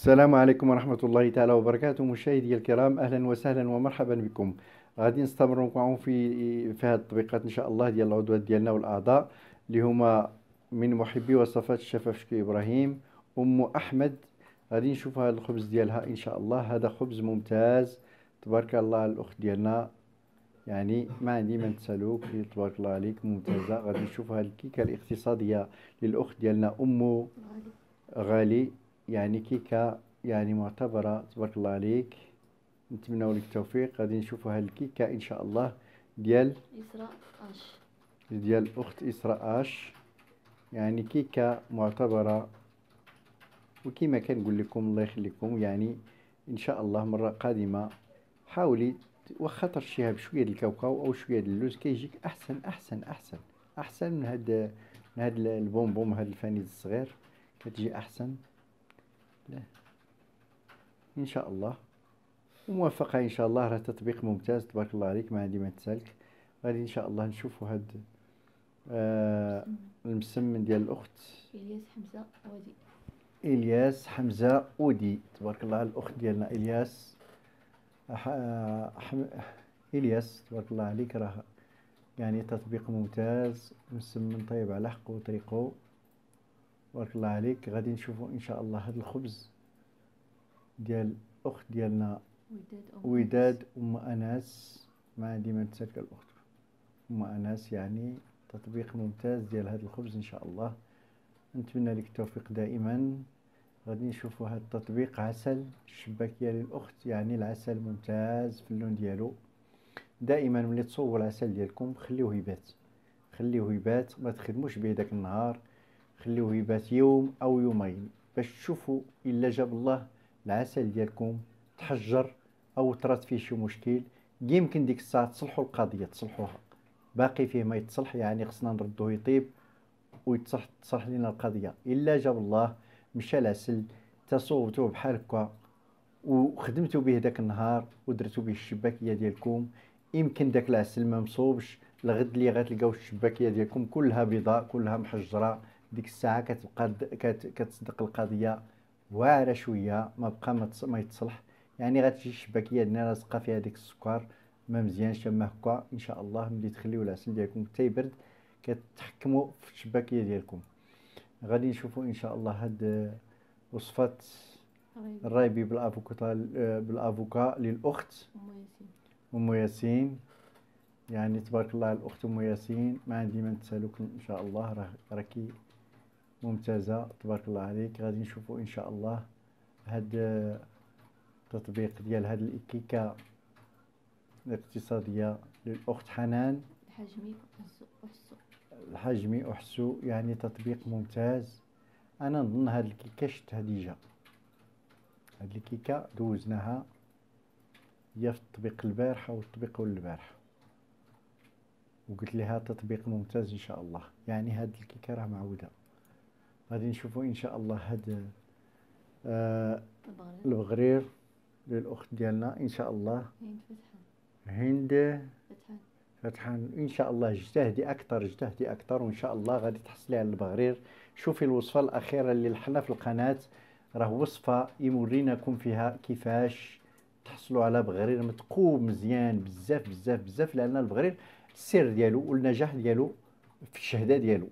السلام عليكم ورحمة الله تعالى وبركاته مشاهدي الكرام أهلا وسهلا ومرحبا بكم غادي نستمر معكم في في هذه التطبيقات إن شاء الله ديال العضوات ديالنا والأعضاء اللي هما من محبي وصفات الشفاف شكي إبراهيم أم أحمد غادي نشوف هذا الخبز ديالها إن شاء الله هذا خبز ممتاز تبارك الله الأخت ديالنا يعني ما عندي ما نتسالوك تبارك الله عليك ممتازة غادي نشوف هذه الكيكة الاقتصادية للأخت ديالنا أم غالي يعني كيكا يعني معتبرة تبارك الله عليك نتمنى لك التوفيق غادي نشوفوا هاد الكيكة إن شاء الله ديال إسراء أش ديال أخت إسراء أش يعني كيكة معتبرة وكما كنقول لكم الله يخليكم يعني إن شاء الله مرة قادمة حاولي واخا ترشيها بشويه الكاوكاو او شويه اللوز كيجيك احسن احسن احسن احسن من هاد من هاد البونبون هاد الفانيز الصغير كتجي احسن ان شاء الله وموفقه ان شاء الله راه تطبيق ممتاز تبارك الله عليك ما عندي ما تسالك غادي ان شاء الله نشوفوا هاد آه المسمن ديال الاخت الياس حمزه ودي الياس حمزه ودي تبارك الله على الاخت ديالنا الياس آه، حم... الياس تبارك الله عليك راه يعني تطبيق ممتاز مسمن طيب على حقه وطريقه بارك الله عليك غادي نشوفوا ان شاء الله هذا الخبز ديال الاخت ديالنا وداد ام انس ما ديما تسالك الاخت ام انس يعني تطبيق ممتاز ديال هذا الخبز ان شاء الله نتمنى لك التوفيق دائما غادي نشوفوا هذا التطبيق عسل الشباكيه للاخت يعني العسل ممتاز في اللون ديالو دائما ملي تصوبوا العسل ديالكم خليوه يبات خليوه يبات ما تخدموش به داك النهار خليوه يبات يوم او يومين باش تشوفوا الا جاب الله العسل ديالكم تحجر او طرات فيه شي مشكل يمكن ديك الساعه تصلحوا القضيه تصلحوها باقي فيه ما يتصلح يعني خصنا نردوه يطيب ويتصح تصلح لنا القضيه الا جاب الله مشى العسل تصوبتوه بحال هكا وخدمتوا به داك النهار ودرتوا به الشباكيه ديالكم يمكن داك العسل ما مصوبش الغد اللي غتلقاو الشباكيه ديالكم كلها بيضاء كلها محجره ديك الساعه كتبقى كتصدق القضيه واعره شويه ما بقى ما يتصلح يعني غتجي الشباكيه ديالنا لاصقه فيها ديك السكر ما مزيانش ما هكا ان شاء الله ملي تخليو العسل ديالكم حتى يبرد كتحكموا في الشباكيه ديالكم غادي نشوفوا ان شاء الله هاد وصفه الرايبي بالافوكا بالافوكا للاخت ام ياسين يعني تبارك الله الاخت ام ياسين ما عندي ما نتسالوك ان شاء الله راكي ممتازة تبارك الله عليك غادي نشوفوا ان شاء الله هاد التطبيق ديال هاد الإكيكا الاقتصاديه للاخت حنان الحجمي احسو الحجمي احسو يعني تطبيق ممتاز انا نظن هاد الكيكه شت هديجه هاد الكيكه دوزناها هي في التطبيق البارحه والتطبيق البارحه وقلت لها تطبيق ممتاز ان شاء الله يعني هاد الكيكه راه معوده غادي نشوفوا ان شاء الله هذا آه البغرير للاخت ديالنا ان شاء الله هند فتحان ان شاء الله اجتهدي اكثر اجتهدي اكثر وان شاء الله غادي تحصلي على البغرير شوفي الوصفه الاخيره اللي لحنا في القناه راه وصفه يوريناكم فيها كيفاش تحصلوا على بغرير متقوم مزيان بزاف بزاف بزاف لان البغرير السر ديالو والنجاح ديالو في الشهده ديالو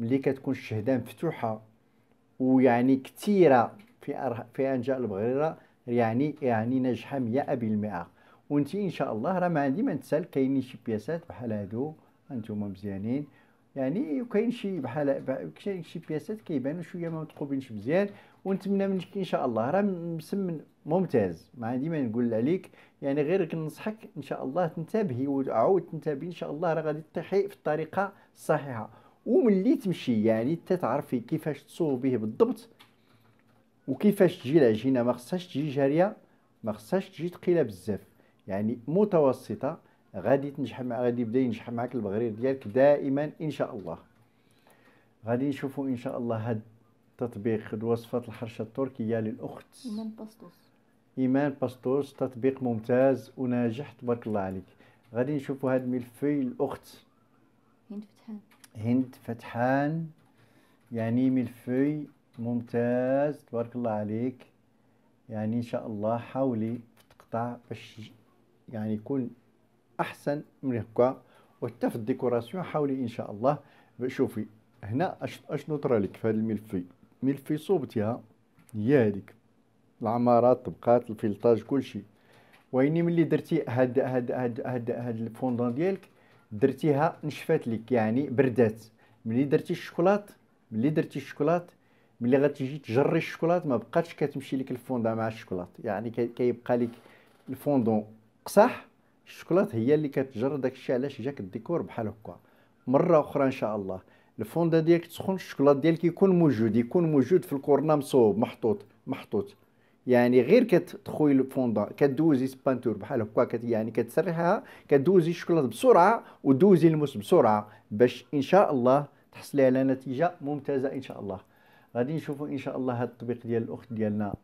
ملي كتكون الشهده مفتوحه ويعني كثيره في في انجاء المغرره يعني يعني ناجحه 100% وانت ان شاء الله راه ما عندي ما نتسال كاينين شي بياسات بحال هادو انتم مزيانين يعني وكاين شي بحال كاين شي بياسات كيبانوا شويه ما متقوبينش مزيان ونتمنى منك ان شاء الله راه مسمن ممتاز ما عندي ما نقول عليك يعني غير كنصحك ان شاء الله تنتبهي وعاود تنتبهي ان شاء الله راه غادي تطيحي في الطريقه الصحيحه وملي تمشي يعني حتى تعرفي كيفاش تصوبيه بالضبط وكيفاش تجي العجينه ما خصهاش تجي جاريه ما خصهاش تجي ثقيله بزاف يعني متوسطه غادي تنجح مع غادي يبدا ينجح معك البغرير ديالك دائما ان شاء الله غادي نشوفوا ان شاء الله هاد تطبيق وصفه الحرشه التركيه للاخت ايمان باستوس ايمان باستوس تطبيق ممتاز وناجح تبارك الله عليك غادي نشوفوا هاد الملف الاخت هند فتحان يعني ملفي ممتاز تبارك الله عليك يعني ان شاء الله حاولي تقطع باش يعني يكون احسن من هكا وحتى في الديكوراسيون حاولي ان شاء الله شوفي هنا اشنو طرا لك في هذا الملفي ملفي صوبتها هي هذيك العمارات طبقات الفلتاج كل شيء ويني ملي درتي هاد هاد هاد هاد, هاد الفوندون ديالك درتيها نشفات لك يعني بردات ملي درتي الشوكولات ملي درتي الشوكولات ملي غتجي تجري الشوكولات ما بقاتش كتمشي لك الفوندا مع الشوكولات يعني كيبقى لك الفوندون قصح الشوكولات هي اللي كتجر داكشي علاش جاك الديكور بحال هكا مره اخرى ان شاء الله الفوندا ديالك تسخن الشوكولات ديالك يكون موجود يكون موجود في الكورنا مصوب محطوط محطوط يعني غير كتخوي الفوندا كدوزي سبانتور بحال هكا كت يعني كتسرحها كدوزي الشوكولاته بسرعه ودوزي الموس بسرعه باش ان شاء الله تحصلي على نتيجه ممتازه ان شاء الله غادي نشوفوا ان شاء الله هذا التطبيق ديال الاخت ديالنا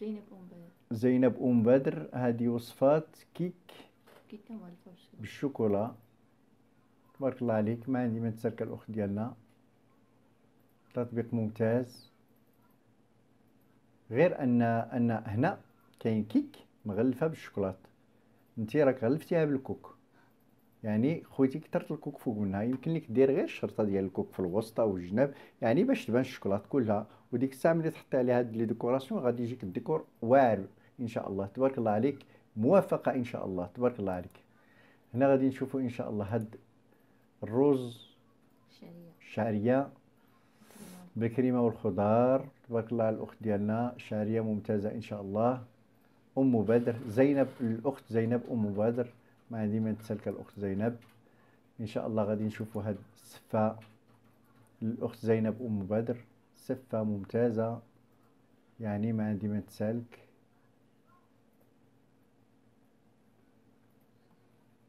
زينب ام بدر زينب ام بدر هذه وصفات كيك كيك بالشوكولا تبارك الله عليك ما عندي ما نتذكر الاخت ديالنا تطبيق ممتاز غير ان ان هنا كاين كيك مغلفه بالشوكولات انت راك غلفتيها بالكوك يعني خويتي كثرت الكوك فوق منها يمكن لك دير غير الشرطه ديال الكوك في الوسط او الجناب يعني باش تبان الشوكولات كلها وديك الساعه ملي تحطي عليها هاد لي ديكوراسيون غادي يجيك الديكور واعر ان شاء الله تبارك الله عليك موافقه ان شاء الله تبارك الله عليك هنا غادي نشوفوا ان شاء الله هاد الرز الشعريه الشعريه بالكريمه والخضار تبارك الله الاخت ديالنا شاريه ممتازه ان شاء الله ام بدر زينب الاخت زينب ام بدر ما عندي ما نتسلك الاخت زينب ان شاء الله غادي نشوفوا هاد السفه الاخت زينب ام بدر سفه ممتازه يعني ما عندي ما نتسلك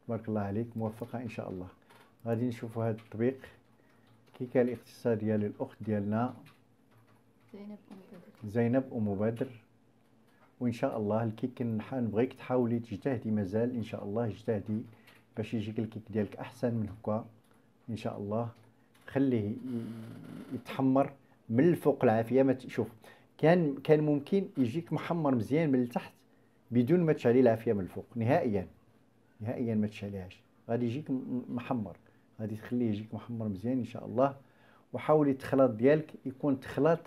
تبارك الله عليك موفقه ان شاء الله غادي نشوفوا هاد التطبيق كي كان الاختصار ديال الاخت ديالنا زينب أم بدر وإن شاء الله الكيك نبغيك تحاولي تجتهدي مازال إن شاء الله اجتهدي باش يجيك الكيك ديالك أحسن من هكا إن شاء الله خليه يتحمر من الفوق العافية ما شوف كان كان ممكن يجيك محمر مزيان من التحت بدون ما تشعلي العافية من الفوق نهائيا نهائيا ما تشعليهاش غادي يجيك محمر غادي تخليه يجيك محمر مزيان ان شاء الله وحاولي التخلاط ديالك يكون تخلاط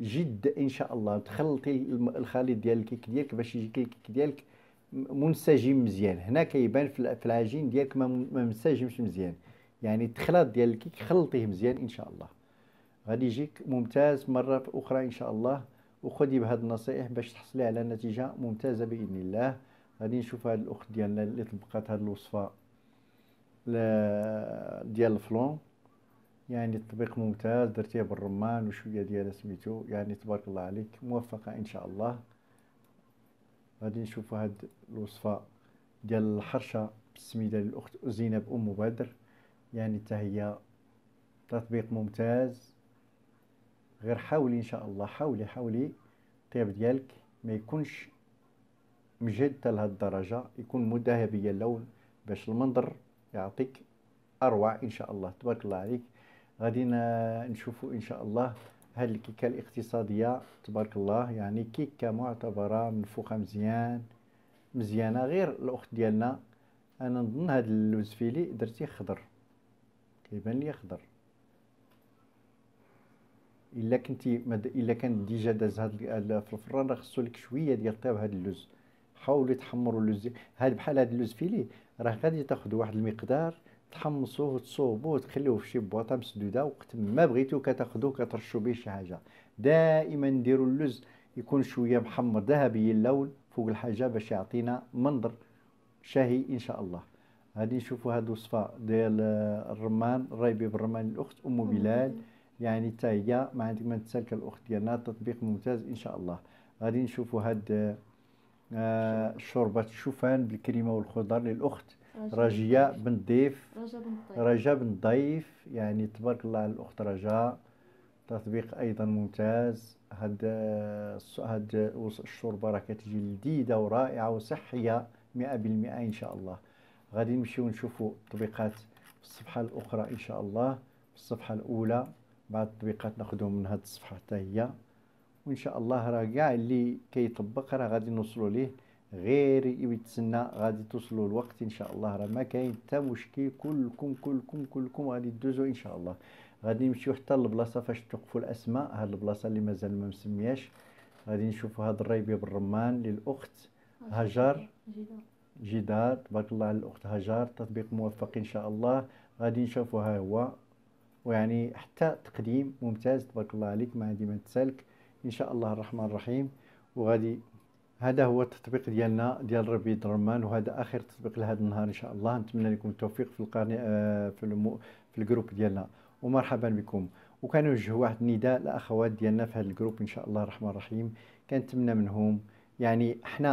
جد ان شاء الله تخلطي الخليط ديال الكيك ديالك باش يجيك الكيك ديالك منسجم مزيان هنا كيبان في العجين ديالك ما منسجمش مزيان يعني التخلاط ديال الكيك خلطيه مزيان ان شاء الله غادي يجيك ممتاز مره اخرى ان شاء الله وخدي بهذه النصائح باش تحصلي على نتيجه ممتازه باذن الله غادي نشوف هاد الاخت ديالنا اللي طبقت هاد الوصفه ديال الفلون يعني التطبيق ممتاز درتيه بالرمان وشويه ديال سميتو يعني تبارك الله عليك موفقه ان شاء الله غادي نشوفوا هاد الوصفه ديال الحرشه بالسميده للاخت زينب ام بدر يعني حتى هي تطبيق ممتاز غير حاولي ان شاء الله حاولي حاولي الطياب ديالك ما يكونش مجهد حتى لهاد الدرجه يكون مذهبي اللون باش المنظر يعطيك اروع ان شاء الله تبارك الله عليك غادي نشوفوا ان شاء الله هاد الكيكه الاقتصاديه تبارك الله يعني كيكه معتبره منفوخه مزيان مزيانه غير الاخت ديالنا انا نظن هاد اللوز فيلي درتي خضر كيبان لي خضر الا كنتي مد... الا كان ديجا داز هاد في الفران راه خصو لك شويه ديال طيب هاد اللوز حاولي تحمروا اللوز هاد بحال هاد اللوز فيلي راه غادي تاخذ واحد المقدار تحمصوه وتصوبوه وتخليوه في شي بواطه مسدوده وقت ما بغيتو كتاخذوه كترشوا به شي حاجه دائما نديروا اللز يكون شويه محمر ذهبي اللون فوق الحاجه باش يعطينا منظر شهي ان شاء الله غادي نشوفوا هاد الوصفه ديال الرمان الرايبي بالرمان الاخت ام بلال يعني حتى هي ما عندك ما تسالك الاخت ديالنا تطبيق ممتاز ان شاء الله غادي نشوفوا هاد آه شوربه الشوفان بالكريمه والخضر للاخت رجاء بن ضيف رجاء بن ضيف يعني تبارك الله على الأخت رجاء تطبيق أيضا ممتاز هاد هاد الشوربة راه كتجي لذيذة ورائعة وصحية مئة بالمئة إن شاء الله غادي نمشيو نشوفوا التطبيقات في الصفحة الأخرى إن شاء الله في الصفحة الأولى بعض التطبيقات ناخذهم من هاد الصفحة حتى هي وإن شاء الله راه كاع اللي كيطبق راه غادي نوصلوا ليه غير يتسنى غادي توصلوا الوقت ان شاء الله راه ما كاين حتى مشكل كلكم كلكم كلكم غادي تدوزوا ان شاء الله غادي نمشيو حتى للبلاصه فاش توقفوا الاسماء هاد البلاصه اللي مازال ما مسمياش غادي نشوفوا هاد الريبي بالرمان للاخت هجر جدار تبارك الله على الاخت هجر تطبيق موفق ان شاء الله غادي نشوفوا ها هو ويعني حتى تقديم ممتاز تبارك الله عليك ما عندي ما نتسالك ان شاء الله الرحمن الرحيم وغادي هذا هو التطبيق ديالنا ديال ربي درمان وهذا اخر تطبيق لهذا النهار ان شاء الله نتمنى لكم التوفيق في القرن آه، في المو في الجروب ديالنا ومرحبا بكم وكنوجه واحد النداء للاخوات ديالنا في هذا الجروب ان شاء الله الرحمن الرحيم كنتمنى منهم يعني حنا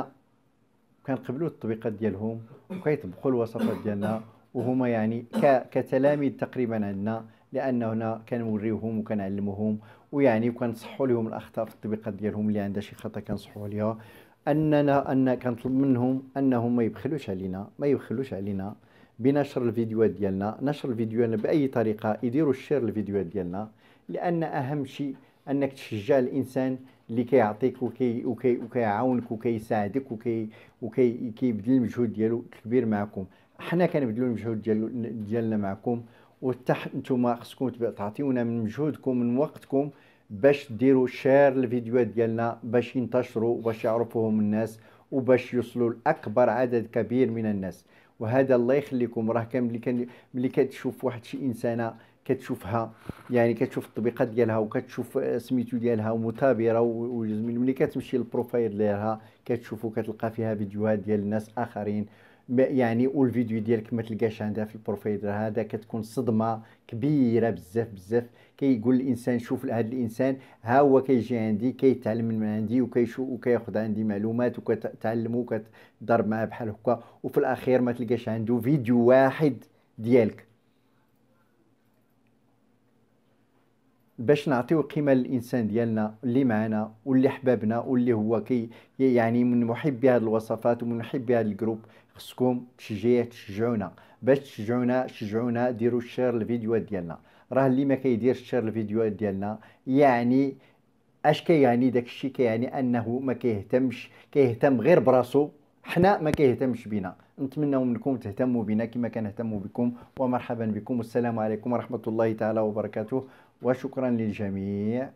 كنقبلوا التطبيقات ديالهم وكيطبقوا الوصفات ديالنا وهما يعني كتلاميذ تقريبا عندنا لان هنا كنوريوهم وكنعلموهم ويعني وكنصحوا لهم الاخطاء في التطبيقات ديالهم اللي عندها شي خطا كنصحوا عليها اننا ان كنطلب منهم انهم ما يبخلوش علينا ما يبخلوش علينا بنشر الفيديوهات ديالنا نشر الفيديوهات باي طريقه يديروا الشير الفيديوهات ديالنا لان اهم شيء انك تشجع الانسان اللي كيعطيك وكي وكي وكيعاونك وكيساعدك وكي وكي كيبذل المجهود ديالو كبير معكم حنا كنبذلوا المجهود ديالو ديالنا معكم وحتى نتوما خصكم تعطيونا من مجهودكم من وقتكم باش ديروا شير الفيديوهات ديالنا باش ينتشروا باش يعرفوهم الناس وباش يوصلوا لاكبر عدد كبير من الناس وهذا الله يخليكم راه كان ملي كان ملي كتشوف واحد شي انسانه كتشوفها يعني كتشوف التطبيقات ديالها وكتشوف آه، سميتو ديالها ومثابره وجزمين ملي كتمشي للبروفايل ديالها كتشوفو كتلقى فيها فيديوهات ديال الناس اخرين يعني والفيديو ديالك ما تلقاش عندها في البروفايلر هذا كتكون صدمه كبيره بزاف بزاف كيقول كي الانسان شوف هذا الانسان ها هو كيجي عندي كيتعلم من عندي وكيشوف وكياخذ عندي معلومات وكتعلم وكتضرب معاه بحال هكا وفي الاخير ما تلقاش عنده فيديو واحد ديالك باش نعطيو قيمه للانسان ديالنا اللي معنا واللي حبابنا واللي هو كي يعني من محبي هذه الوصفات ومن محبي هذا الجروب خصكم تشجيه تشجعونا باش تشجعونا شجعونا ديروا شير الفيديوهات ديالنا راه اللي ما كيديرش شير الفيديوهات ديالنا يعني اش كيعني داك الشيء كيعني انه ما كيهتمش كيهتم غير براسو حنا ما كيهتمش بينا نتمنى منكم تهتموا بنا كما كنهتموا بكم ومرحبا بكم والسلام عليكم ورحمه الله تعالى وبركاته وشكرا للجميع